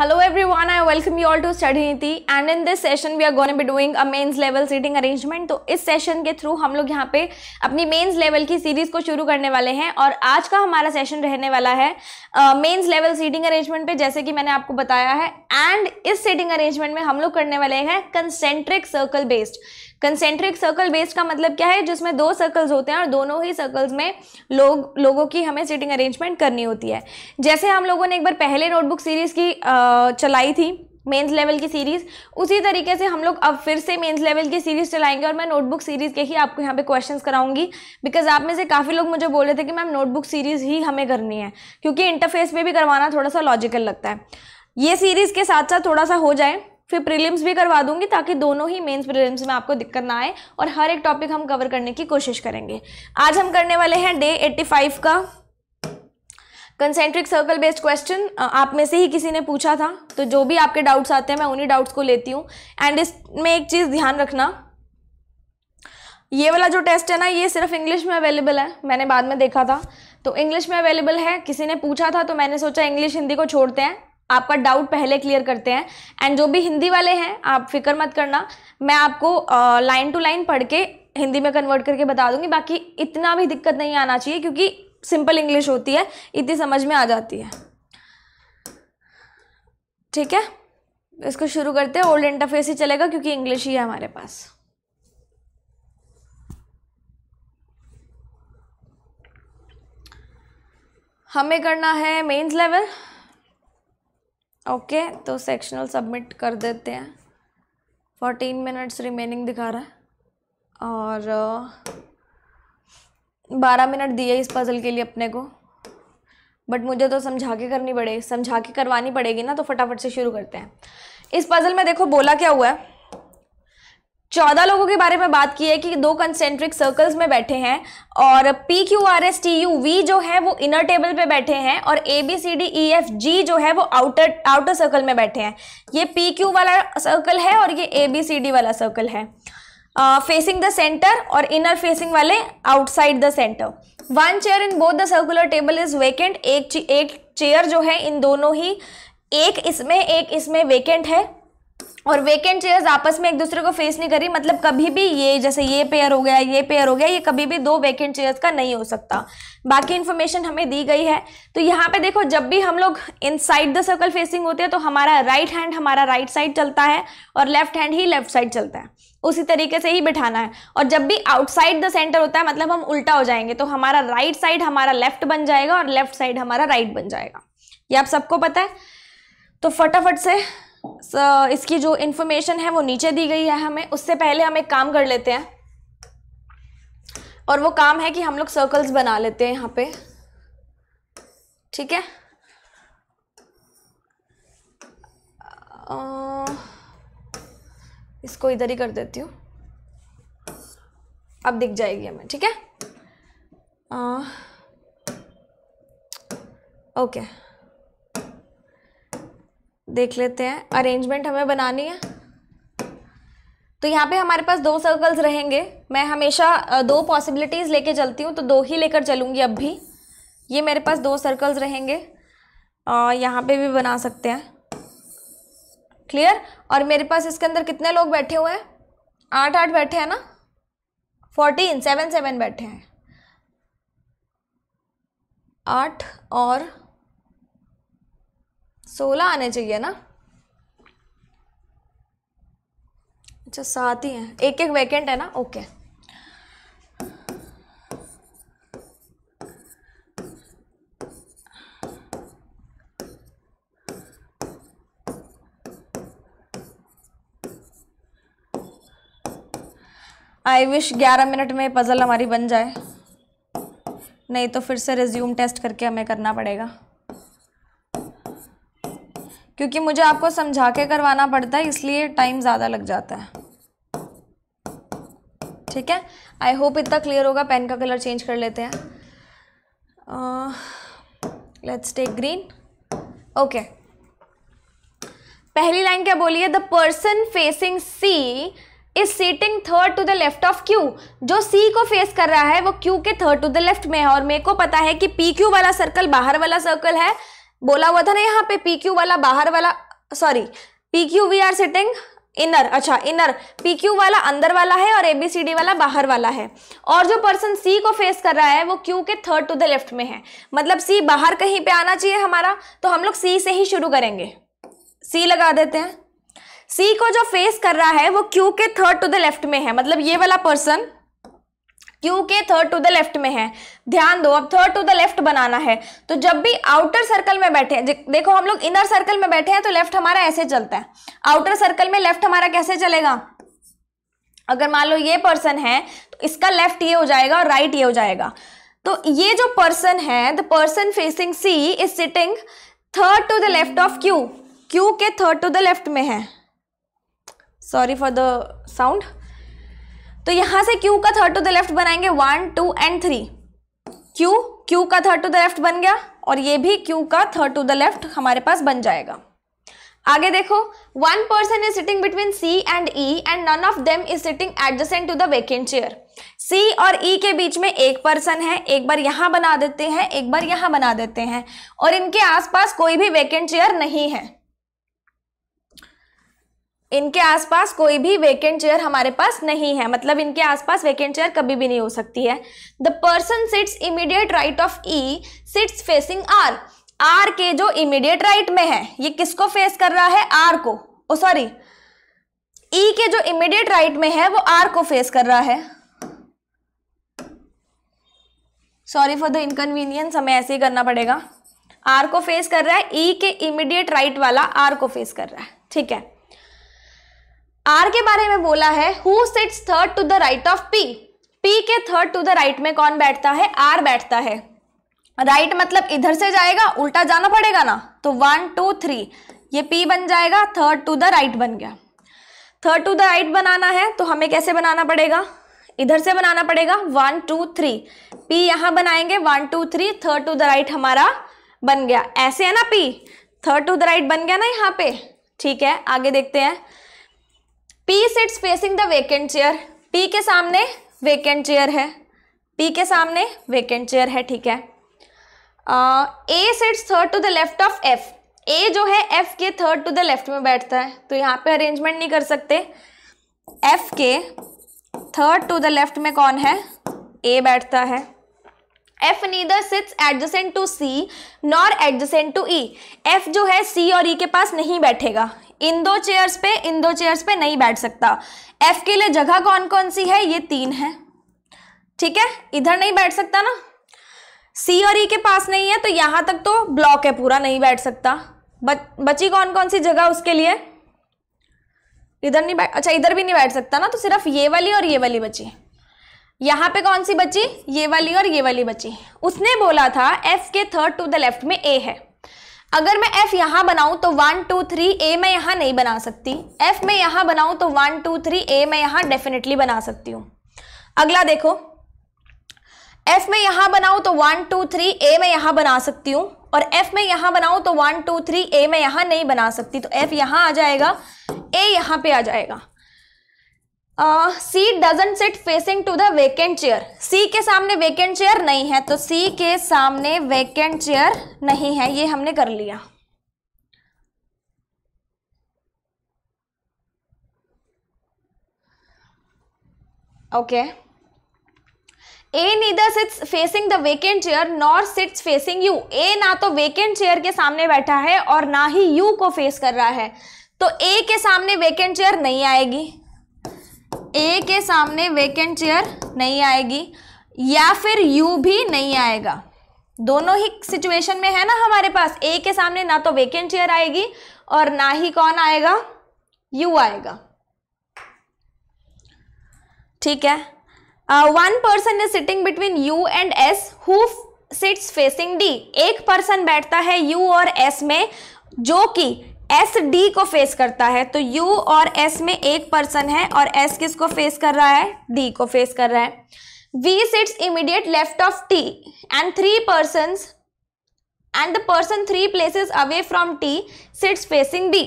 Hello everyone, I welcome you all to Study Niti and in this session we are going to be doing a mains level seating arrangement. तो इस session के through हम लोग यहाँ पे अपनी mains level की series को शुरू करने वाले हैं और आज का हमारा session रहने वाला है mains level seating arrangement पे जैसे कि मैंने आपको बताया है and इस seating arrangement में हम लोग करने वाले हैं concentric circle based. Concentric circle based का मतलब क्या है जिसमें दो सर्कल्स होते हैं और दोनों ही सर्कल्स में लोग लोगों की हमें सीटिंग अरेंजमेंट करनी होती है जैसे हम लोगों ने एक बार पहले नोटबुक सीरीज़ की चलाई थी मेंस लेवल की सीरीज़ उसी तरीके से हम लोग अब फिर से मेंस लेवल की सीरीज़ चलाएंगे और मैं नोटबुक सीरीज़ के ही आपको यहाँ पे क्वेश्चंस कराऊंगी बिकॉज आप में से काफ़ी लोग मुझे बोल रहे थे कि मैम नोटबुक सीरीज़ ही हमें करनी है क्योंकि इंटरफेस पे भी करवाना थोड़ा सा लॉजिकल लगता है ये सीरीज़ के साथ साथ थोड़ा सा हो जाए फिर प्रीलिम्स भी करवा दूंगी ताकि दोनों ही मेंस प्रीलिम्स में आपको दिक्कत ना आए और हर एक टॉपिक हम कवर करने की कोशिश करेंगे आज हम करने वाले हैं डे 85 का कंसेंट्रिक सर्कल बेस्ड क्वेश्चन आप में से ही किसी ने पूछा था तो जो भी आपके डाउट्स आते हैं मैं उन्हीं डाउट्स को लेती हूँ एंड इसमें एक चीज़ ध्यान रखना ये वाला जो टेस्ट है ना ये सिर्फ इंग्लिश में अवेलेबल है मैंने बाद में देखा था तो इंग्लिश में अवेलेबल है किसी ने पूछा था तो मैंने सोचा इंग्लिश हिंदी को छोड़ते हैं आपका डाउट पहले क्लियर करते हैं एंड जो भी हिंदी वाले हैं आप फिक्र मत करना मैं आपको लाइन टू लाइन पढ़ के हिंदी में कन्वर्ट करके बता दूंगी बाकी इतना भी दिक्कत नहीं आना चाहिए क्योंकि सिंपल इंग्लिश होती है इतनी समझ में आ जाती है ठीक है इसको शुरू करते हैं ओल्ड इंटरफेस ही चलेगा क्योंकि इंग्लिश ही है हमारे पास हमें करना है मेंस लेवल ओके okay, तो सेक्शनल सबमिट कर देते हैं फोर्टीन मिनट्स रिमेनिंग दिखा रहा है और uh, बारह मिनट दिए इस पज़ल के लिए अपने को बट मुझे तो समझा के करनी पड़ेगी समझा के करवानी पड़ेगी ना तो फटाफट से शुरू करते हैं इस पज़ल में देखो बोला क्या हुआ है चौदह लोगों के बारे में बात की है कि दो कंसेंट्रिक सर्कल्स में बैठे हैं और P Q R S T U V जो है वो इनर टेबल पे बैठे हैं और A B C D E F G जो है वो आउटर आउटर सर्कल में बैठे हैं ये पी क्यू वाला सर्कल है और ये ए बी सी डी वाला सर्कल है फेसिंग द सेंटर और इनर फेसिंग वाले outside the center one chair in both the circular table is vacant एक चेयर जो है इन दोनों ही एक इसमें एक इसमें वेकेंट है और वेकेंट चेयर्स आपस में एक दूसरे को फेस नहीं कर रही मतलब कभी भी ये जैसे ये पेयर हो गया ये पेयर हो गया ये कभी भी दो वेकेंट चेयर्स का नहीं हो सकता बाकी इन्फॉर्मेशन हमें दी गई है तो यहाँ पे देखो जब भी हम लोग इनसाइड द सर्कल फेसिंग होते हैं तो हमारा राइट हैंड हमारा राइट साइड चलता है और लेफ्ट हैंड ही लेफ्ट साइड चलता है उसी तरीके से ही बिठाना है और जब भी आउटसाइड द सेंटर होता है मतलब हम उल्टा हो जाएंगे तो हमारा राइट साइड हमारा लेफ्ट बन जाएगा और लेफ्ट साइड हमारा राइट बन जाएगा ये आप सबको पता है तो फटाफट से so, इसकी जो इन्फॉर्मेशन है वो नीचे दी गई है हमें उससे पहले हम एक काम कर लेते हैं और वो काम है कि हम लोग सर्कल्स बना लेते हैं यहाँ पे ठीक है इसको इधर ही कर देती हूँ अब दिख जाएगी हमें ठीक है ओके देख लेते हैं अरेंजमेंट हमें बनानी है तो यहाँ पे हमारे पास दो सर्कल्स रहेंगे मैं हमेशा दो पॉसिबिलिटीज़ लेके चलती हूँ तो दो ही लेकर चलूँगी अब भी ये मेरे पास दो सर्कल्स रहेंगे और यहाँ पे भी बना सकते हैं क्लियर और मेरे पास इसके अंदर कितने लोग बैठे हुए हैं आठ आठ बैठे हैं ना फोर्टीन सेवन सेवन बैठे हैं आठ और सोलह आने चाहिए ना अच्छा सात ही हैं एक एक वैकेंट है ना ओके आई विश ग्यारह मिनट में पज़ल हमारी बन जाए नहीं तो फिर से रिज्यूम टेस्ट करके हमें करना पड़ेगा क्योंकि मुझे आपको समझा के करवाना पड़ता है इसलिए टाइम ज़्यादा लग जाता है ठीक है आई होप इतना क्लियर होगा पेन का कलर चेंज कर लेते हैं लेट्स टेक ग्रीन ओके पहली लाइन क्या बोली है the person facing C is sitting third to the left of Q जो सी को फेस कर रहा है वो क्यू के थर्ड टू द लेफ्ट में है और मेरे को पता है कि पी क्यू वाला सर्कल बाहर वाला सर्कल है बोला हुआ था ना यहाँ पे पी क्यू वाला बाहर वाला sorry P Q V R sitting inner अच्छा इनर पी क्यू वाला अंदर वाला है और ए बी सी डी वाला बाहर वाला है और जो पर्सन सी को फेस कर रहा है वो क्यू के थर्ड टू द लेफ्ट में है मतलब सी बाहर कहीं पे आना चाहिए हमारा तो हम लोग सी से ही शुरू करेंगे सी लगा देते हैं सी को जो फेस कर रहा है वो क्यू के थर्ड टू द लेफ्ट में है मतलब ये वाला पर्सन क्यू के थर्ड टू द लेफ्ट में है ध्यान दो अब थर्ड टू द लेफ्ट बनाना है तो जब भी आउटर सर्कल में बैठे देखो हम लोग इनर सर्कल में बैठे हैं तो लेफ्ट हमारा ऐसे चलता है आउटर सर्कल में लेफ्ट हमारा कैसे चलेगा अगर मान लो ये पर्सन है तो इसका लेफ्ट ये हो जाएगा और राइट ये हो जाएगा तो ये जो पर्सन है the person facing C is sitting third to the left of Q Q के थर्ड टू द लेफ्ट में है सॉरी फॉर द साउंड तो यहां से क्यू का थर्ड टू द लेफ्ट बनाएंगे one two and three Q Q का third to the left बन गया और ये भी क्यू का थर्ड टू द लेफ्ट हमारे पास बन जाएगा आगे देखो one person is sitting between C and E and none of them is sitting adjacent to the vacant chair C और ई e के बीच में एक पर्सन है एक बार यहाँ बना देते हैं एक बार यहाँ बना देते हैं और इनके आसपास कोई भी वेकेंट चेयर नहीं है इनके आसपास कोई भी वेकेंट चेयर हमारे पास नहीं है मतलब इनके आसपास वेकेंट चेयर कभी भी नहीं हो सकती है the person sits immediate right of E sits facing R R के जो इमीडिएट राइट में है ये किसको फेस कर रहा है आर को ओ सॉरी ई e के जो इमीडिएट राइट में है वो आर को फेस कर रहा है सॉरी फॉर द इनकन्वीनियंस हमें ऐसे ही करना पड़ेगा आर को फेस कर रहा है ई e के इमीडिएट राइट वाला आर को फेस कर रहा है ठीक है आर के बारे में बोला है who sits third to the right of P P के थर्ड टू द राइट में कौन बैठता है आर बैठता है राइट right मतलब इधर से जाएगा उल्टा जाना पड़ेगा ना तो वन टू थ्री ये पी बन जाएगा थर्ड टू द राइट बन गया थर्ड टू द राइट बनाना है तो हमें कैसे बनाना पड़ेगा इधर से बनाना पड़ेगा वन टू थ्री पी यहाँ बनाएंगे one two three third to the right हमारा बन गया ऐसे है ना P third to the right बन गया ना यहाँ पे ठीक है आगे देखते हैं P sits facing the vacant chair P के सामने वेकेंट चेयर है पी के सामने वेकेंट चेयर है ठीक है A sits third to the left of F A जो है एफ के थर्ड टू द लेफ्ट में बैठता है तो यहाँ पे अरेंजमेंट नहीं कर सकते एफ के थर्ड टू द लेफ्ट में कौन है ए बैठता है F neither sits adjacent to C nor adjacent to E F जो है सी और ई e के पास नहीं बैठेगा इन दो चेयर्स पे इन दो चेयर्स पे नहीं बैठ सकता एफ के लिए जगह कौन कौन सी है ये तीन है ठीक है इधर नहीं बैठ सकता ना सी और ई e के पास नहीं है तो यहाँ तक तो ब्लॉक है पूरा नहीं बैठ सकता बच, बची कौन कौन सी जगह उसके लिए इधर नहीं बैठ अच्छा इधर भी नहीं बैठ सकता ना तो सिर्फ ये वाली और ये वाली बची है यहाँ पे कौन सी बची ये वाली और ये वाली बची उसने बोला था एफ के थर्ड टू द लेफ्ट में ए है अगर मैं एफ यहाँ बनाऊँ तो वन टू थ्री ए मैं यहाँ नहीं बना सकती एफ में यहाँ बनाऊँ तो वन टू थ्री ए मैं यहाँ डेफिनेटली तो बना सकती हूँ अगला देखो एफ में यहाँ बनाऊँ तो वन टू थ्री ए मैं यहाँ बना सकती हूँ और एफ में यहाँ बनाऊँ तो वन टू थ्री ए मैं यहाँ नहीं बना सकती तो एफ यहाँ आ जाएगा ए यहाँ पे आ जाएगा C doesn't sit facing to the vacant chair C के सामने वेकेंट चेयर नहीं है तो सी के सामने वेकेंट चेयर नहीं है ये हमने कर लिया okay A neither sits facing the vacant chair nor sits facing U A ना तो वेकेंट चेयर के सामने बैठा है और ना ही यू को फेस कर रहा है तो ए के सामने वेकेंट चेयर नहीं आएगी ए के सामने वेकेंट चेयर नहीं आएगी या फिर यू भी नहीं आएगा दोनों ही सिचुएशन में है ना हमारे पास ए के सामने ना तो वेकेंट चेयर आएगी और ना ही कौन आएगा यू आएगा ठीक है one person is sitting between U and S who sits facing D एक पर्सन बैठता है यू और एस में जो कि एस डी को फेस करता है तो यू और एस में एक पर्सन है और एस किस को फेस कर रहा है डी को फेस कर रहा है V sits immediate left of T and three person and the person three places away from T sits facing D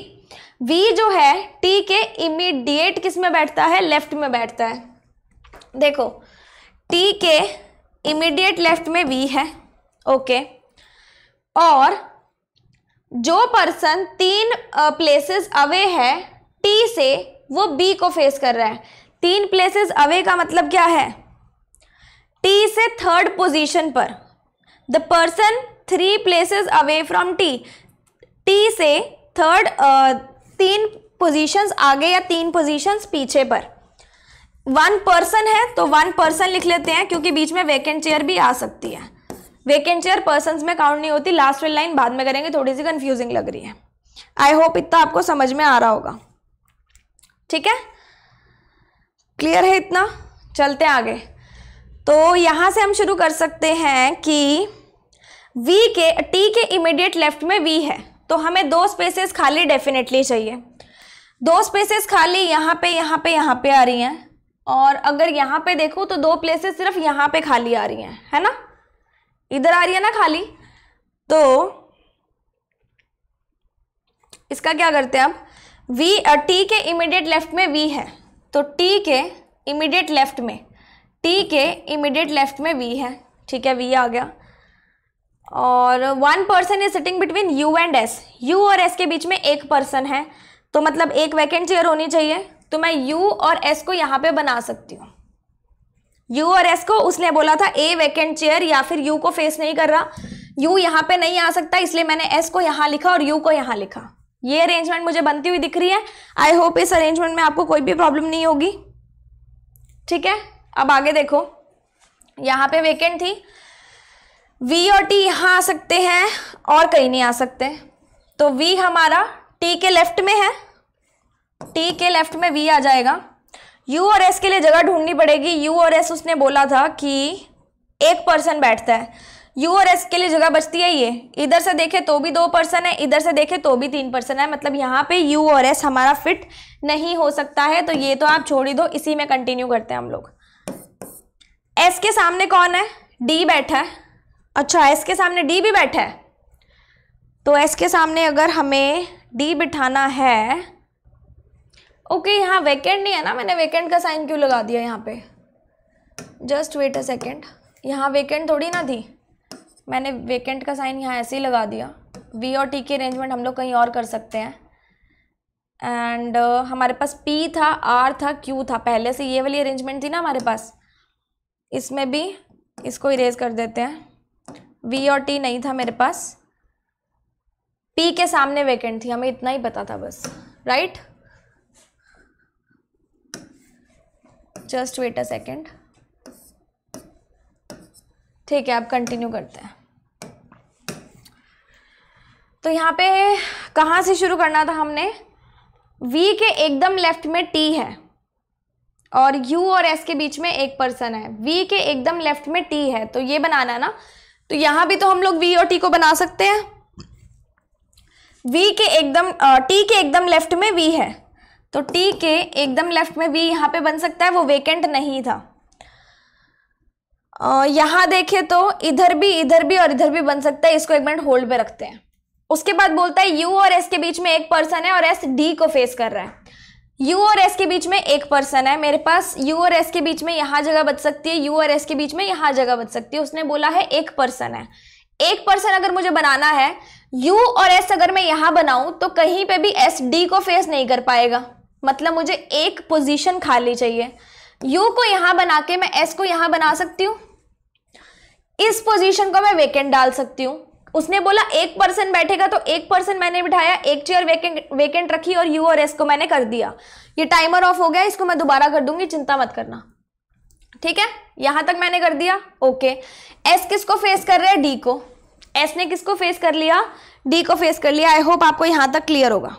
V जो है टी के इमीडिएट किस में बैठता है लेफ्ट में बैठता है देखो टी के इमीडिएट लेफ्ट में वी है ओके okay. और जो पर्सन तीन प्लेसेस अवे है टी से वो बी को फेस कर रहा है तीन प्लेसेस अवे का मतलब क्या है टी से थर्ड पोजीशन पर the person three places away from T T से थर्ड तीन पोजीशंस आगे या तीन पोजीशंस पीछे पर वन पर्सन है तो वन पर्सन लिख लेते हैं क्योंकि बीच में वैकेंट चेयर भी आ सकती है वेकेंट चेयर पर्सन में काउंट नहीं होती लास्ट वाली लाइन बाद में करेंगे थोड़ी सी कन्फ्यूजिंग लग रही है आई होप इतना आपको समझ में आ रहा होगा ठीक है क्लियर है इतना चलते आगे तो यहाँ से हम शुरू कर सकते हैं कि वी के टी के इमीडिएट लेफ्ट में वी है तो हमें दो स्पेसेस खाली डेफिनेटली चाहिए दो स्पेसेस खाली यहाँ पे यहाँ पे यहाँ पे आ रही हैं और अगर यहाँ पे देखूँ तो दो प्लेसेस सिर्फ यहाँ पे खाली आ रही हैं है ना इधर आ रही है ना खाली तो इसका क्या करते हैं अब वी टी के इमीडिएट लेफ्ट में वी है तो टी के इमीडिएट लेफ्ट में टी के इमीडिएट लेफ्ट में वी है ठीक है वी आ गया और one person is sitting between U and S U और एस के बीच में एक पर्सन है तो मतलब एक वैकेंट चेयर होनी चाहिए तो मैं यू और एस को यहाँ पे बना सकती हूँ यू और एस को उसने बोला था ए वेकेंट चेयर या फिर यू को फेस नहीं कर रहा यू यहां पे नहीं आ सकता इसलिए मैंने एस को यहां लिखा और यू को यहां लिखा ये अरेंजमेंट मुझे बनती हुई दिख रही है आई होप इस अरेंजमेंट में आपको कोई भी प्रॉब्लम नहीं होगी ठीक है अब आगे देखो यहां पे वेकेंट थी वी और टी यहां आ सकते हैं और कहीं नहीं आ सकते तो वी हमारा टी के लेफ्ट में है टी के लेफ्ट में वी आ जाएगा यू और एस के लिए जगह ढूंढनी पड़ेगी यू और एस उसने बोला था कि एक पर्सन बैठता है यू और एस के लिए जगह बचती है ये इधर से देखे तो भी दो पर्सन है इधर से देखे तो भी तीन पर्सन है मतलब यहाँ पे यू और एस हमारा फिट नहीं हो सकता है तो ये तो आप छोड़ ही दो इसी में कंटिन्यू करते हैं हम लोग एस के सामने कौन है डी बैठा है अच्छा एस के सामने डी भी बैठा है तो एस के सामने अगर हमें डी बिठाना है ओके यहाँ वैकेंट नहीं है ना मैंने वैकेंट का साइन क्यों लगा दिया यहाँ पे जस्ट वेट अ सेकेंड यहाँ वेकेंट थोड़ी ना थी मैंने वैकेंट का साइन यहाँ ऐसे ही लगा दिया वी और टी की अरेंजमेंट हम लोग कहीं और कर सकते हैं एंड uh, हमारे पास पी था आर था क्यू था पहले से ये वाली अरेंजमेंट थी ना हमारे पास इसमें भी इसको इरेज कर देते हैं वी और टी नहीं था मेरे पास पी के सामने वेकेंट थी हमें इतना ही पता था बस right right? Just wait a second ठीक है आप कंटिन्यू करते हैं तो यहाँ पे कहाँ से शुरू करना था हमने वी के एकदम लेफ्ट में टी है और यू और एस के बीच में एक पर्सन है वी के एकदम लेफ्ट में टी है तो ये बनाना ना तो यहाँ भी तो हम लोग वी और टी को बना सकते हैं वी के एकदम टी के एकदम लेफ्ट में वी है तो टी के एकदम लेफ्ट में भी यहाँ पे बन सकता है वो वेकेंट नहीं था यहाँ देखे तो इधर भी इधर भी और इधर भी बन सकता है इसको एक मिनट होल्ड पे रखते हैं उसके बाद बोलता है यू और एस के बीच में एक पर्सन है और एस डी को फेस कर रहा है यू और एस के बीच में एक पर्सन है मेरे पास यू और एस के बीच में यहाँ जगह बच सकती है यू और एस के बीच में यहाँ जगह बच सकती है उसने बोला है एक पर्सन है एक पर्सन अगर मुझे बनाना है यू और एस अगर मैं यहाँ बनाऊँ तो कहीं पे भी एस डी को फेस नहीं कर पाएगा मतलब मुझे एक पोजीशन खाली चाहिए यू को यहां बना के मैं एस को यहां बना सकती हूँ इस पोजीशन को मैं वेकेंट डाल सकती हूँ उसने बोला एक पर्सन बैठेगा तो एक पर्सन मैंने बिठाया एक चेयर वेकेंट वेकेंट रखी और यू और एस को मैंने कर दिया ये टाइमर ऑफ हो गया इसको मैं दोबारा कर दूंगी चिंता मत करना ठीक है यहां तक मैंने कर दिया ओके एस किसको फेस कर रहा है डी को एस ने किसको फेस कर लिया डी को फेस कर लिया आई होप आपको यहां तक क्लियर होगा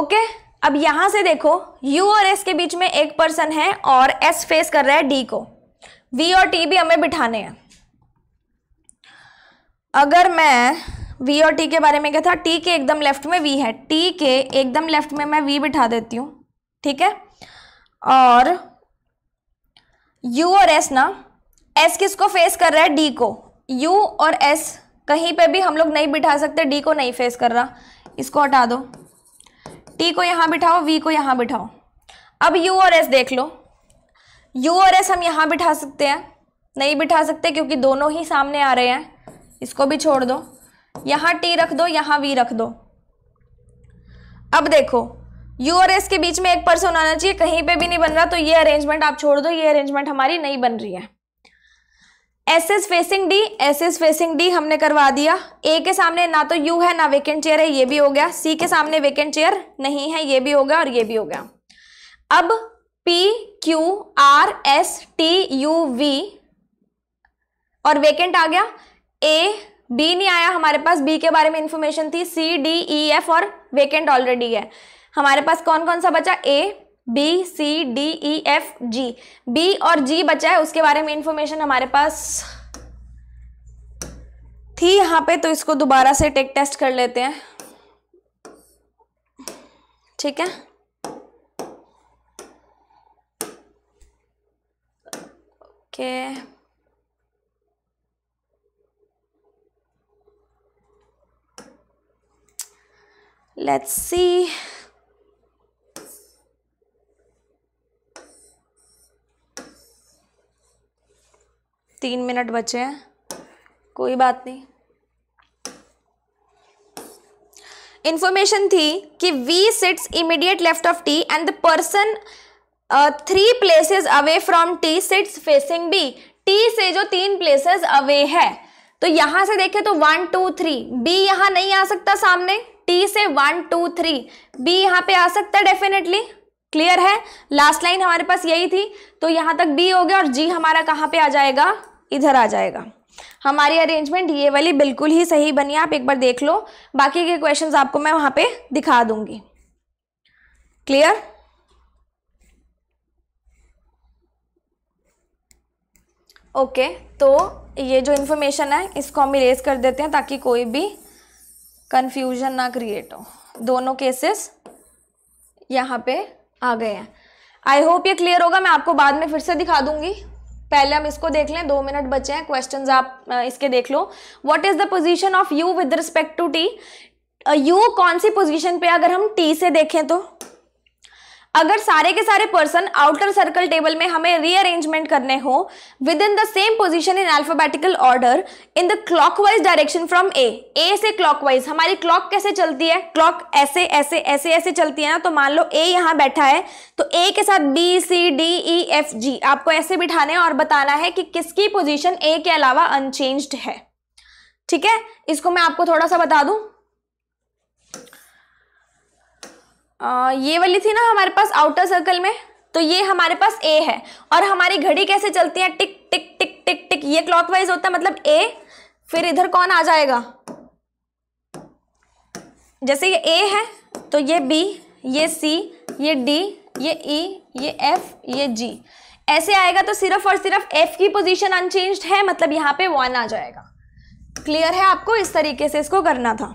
ओके अब यहां से देखो U और S के बीच में एक पर्सन है और S फेस कर रहा है D को V और T भी हमें बिठाने हैं अगर मैं V और T के बारे में क्या था T के एकदम लेफ्ट में V है T के एकदम लेफ्ट में मैं V बिठा देती हूँ ठीक है और U और S ना S किसको फेस कर रहा है D को U और S कहीं पे भी हम लोग नहीं बिठा सकते D को नहीं फेस कर रहा इसको हटा दो टी को यहाँ बिठाओ वी को यहाँ बिठाओ अब यू और एस देख लो यू और एस हम यहाँ बिठा सकते हैं नहीं बिठा सकते क्योंकि दोनों ही सामने आ रहे हैं इसको भी छोड़ दो यहाँ टी रख दो यहाँ वी रख दो अब देखो यू और एस के बीच में एक पर्सन आना चाहिए कहीं पे भी नहीं बन रहा तो ये अरेंजमेंट आप छोड़ दो ये अरेंजमेंट हमारी नहीं बन रही है S S facing D S S facing D हमने करवा दिया ए के सामने ना तो यू है ना वेकेंट चेयर है ये भी हो गया सी के सामने वेकेंट चेयर नहीं है ये भी हो गया और ये भी हो गया अब P Q R S T U V और वेकेंट आ गया ए बी नहीं आया हमारे पास बी के बारे में इंफॉर्मेशन थी सी डी ई एफ और वेकेंट ऑलरेडी है हमारे पास कौन कौन सा बचा A B C D E F G B और जी बचा है उसके बारे में इंफॉर्मेशन हमारे पास थी यहाँ पे तो इसको दोबारा से टेक टेस्ट कर लेते हैं ठीक है ओके लेट्स सी तीन मिनट बचे हैं कोई बात नहीं इंफॉर्मेशन थी कि V sits immediate left of T and the person three places away from T sits facing B T से जो तीन प्लेसेस अवे है तो यहां से देखें तो वन टू थ्री बी यहां नहीं आ सकता सामने टी से वन टू थ्री बी यहां पे आ सकता डेफिनेटली क्लियर है लास्ट लाइन हमारे पास यही थी तो यहां तक बी हो गया और जी हमारा कहाँ पे आ जाएगा इधर आ जाएगा हमारी अरेंजमेंट ये वाली बिल्कुल ही सही बनी आप एक बार देख लो बाकी के क्वेश्चन आपको मैं वहां पे दिखा दूंगी क्लियर ओके okay, तो ये जो इन्फॉर्मेशन है इसको हम इरेज कर देते हैं ताकि कोई भी कंफ्यूजन ना क्रिएट हो दोनों केसेस यहाँ पे आ गए हैं आई होप ये क्लियर होगा मैं आपको बाद में फिर से दिखा दूंगी पहले हम इसको देख लें दो मिनट बचे हैं क्वेश्चंस आप इसके देख लो what is the position of U with respect to T U कौन सी पोजीशन पे अगर हम टी से देखें तो अगर सारे के सारे पर्सन आउटर सर्कल टेबल में हमें रीअरेंजमेंट करने हो within the same position in alphabetical order in the clockwise direction from A A से क्लॉकवाइज हमारी क्लॉक कैसे चलती है क्लॉक ऐसे ऐसे ऐसे ऐसे चलती है ना तो मान लो ए यहाँ बैठा है तो ए के साथ B C D E F G आपको ऐसे बिठाने और बताना है कि किसकी पोजिशन ए के अलावा अनचेंज्ड है ठीक है इसको मैं आपको थोड़ा सा बता दूं ये वाली थी ना हमारे पास आउटर सर्कल में तो ये हमारे पास ए है और हमारी घड़ी कैसे चलती है टिक टिक टिक टिक टिक ये क्लॉकवाइज होता है मतलब ए फिर इधर कौन आ जाएगा जैसे ये ए है तो ये बी ये सी ये डी ये ई e, ये एफ ये जी ऐसे आएगा तो सिर्फ और सिर्फ एफ की पोजीशन अनचेंज्ड है मतलब यहाँ पे वन आ जाएगा क्लियर है आपको इस तरीके से इसको करना था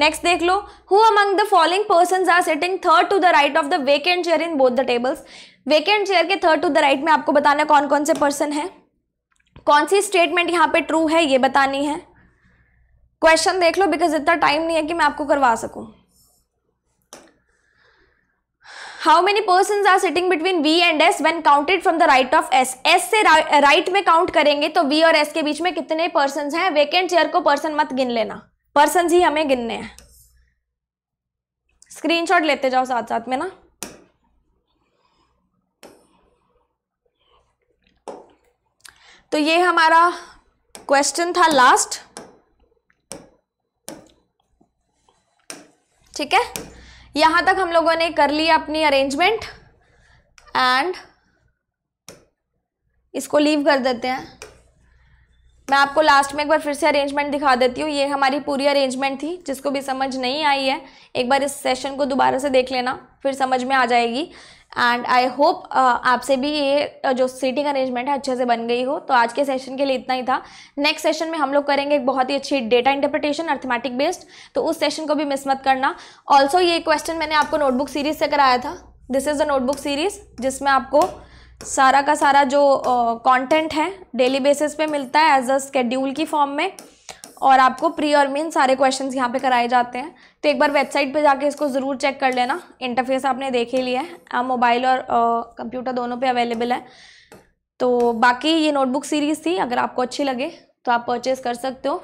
नेक्स्ट देख लो who among the following person are sitting third to the right of the vacant chair in both the tables vacant chair के थर्ड टू द राइट में आपको बताना कौन कौन से पर्सन है कौन सी स्टेटमेंट यहाँ पे ट्रू है ये बतानी है क्वेश्चन देख लो बिकॉज इतना टाइम नहीं है कि मैं आपको करवा सकूँ how many person are sitting between V and S when counted from the right of S S से राइट में काउंट करेंगे तो वी और एस के बीच में कितने पर्सन हैं वेकेंट चेयर को पर्सन मत गिन लेना पर्सन ही हमें गिनने हैं स्क्रीनशॉट लेते जाओ साथ साथ में ना तो ये हमारा क्वेश्चन था लास्ट ठीक है यहां तक हम लोगों ने कर लिया अपनी अरेंजमेंट एंड इसको लीव कर देते हैं मैं आपको लास्ट में एक बार फिर से अरेंजमेंट दिखा देती हूँ ये हमारी पूरी अरेंजमेंट थी जिसको भी समझ नहीं आई है एक बार इस सेशन को दोबारा से देख लेना फिर समझ में आ जाएगी एंड आई होप आपसे भी ये जो सीटिंग अरेंजमेंट है अच्छे से बन गई हो तो आज के सेशन के लिए इतना ही था नेक्स्ट सेशन में हम लोग करेंगे एक बहुत ही अच्छी डेटा इंटरप्रिटेशन अर्थमेटिक बेस्ड तो उस सेशन को भी मिस मत करना ऑल्सो ये क्वेश्चन मैंने आपको नोटबुक सीरीज से कराया था this is the notebook series जिसमें आपको सारा का सारा जो कंटेंट है डेली बेसिस पे मिलता है एज अ स्केड्यूल की फॉर्म में और आपको प्री और मीन सारे क्वेश्चंस यहाँ पे कराए जाते हैं तो एक बार वेबसाइट पे जाके इसको ज़रूर चेक कर लेना इंटरफेस आपने देख ही लिया है मोबाइल और कंप्यूटर दोनों पे अवेलेबल है तो बाकी ये नोटबुक सीरीज़ थी अगर आपको अच्छी लगे तो आप परचेज़ कर सकते हो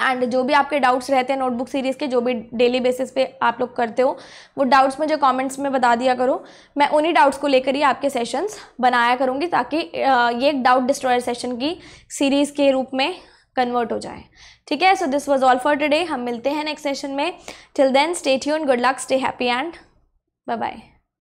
एंड जो भी आपके डाउट्स रहते हैं नोटबुक सीरीज़ के जो भी डेली बेसिस पे आप लोग करते हो वो डाउट्स मुझे कमेंट्स में बता दिया करो मैं उन्हीं डाउट्स को लेकर ही आपके सेशंस बनाया करूँगी ताकि ये एक डाउट डिस्ट्रॉयर सेशन की सीरीज़ के रूप में कन्वर्ट हो जाए ठीक है so this was all for today हम मिलते हैं नेक्स्ट सेशन में till then stay tune good luck stay happy and bye bye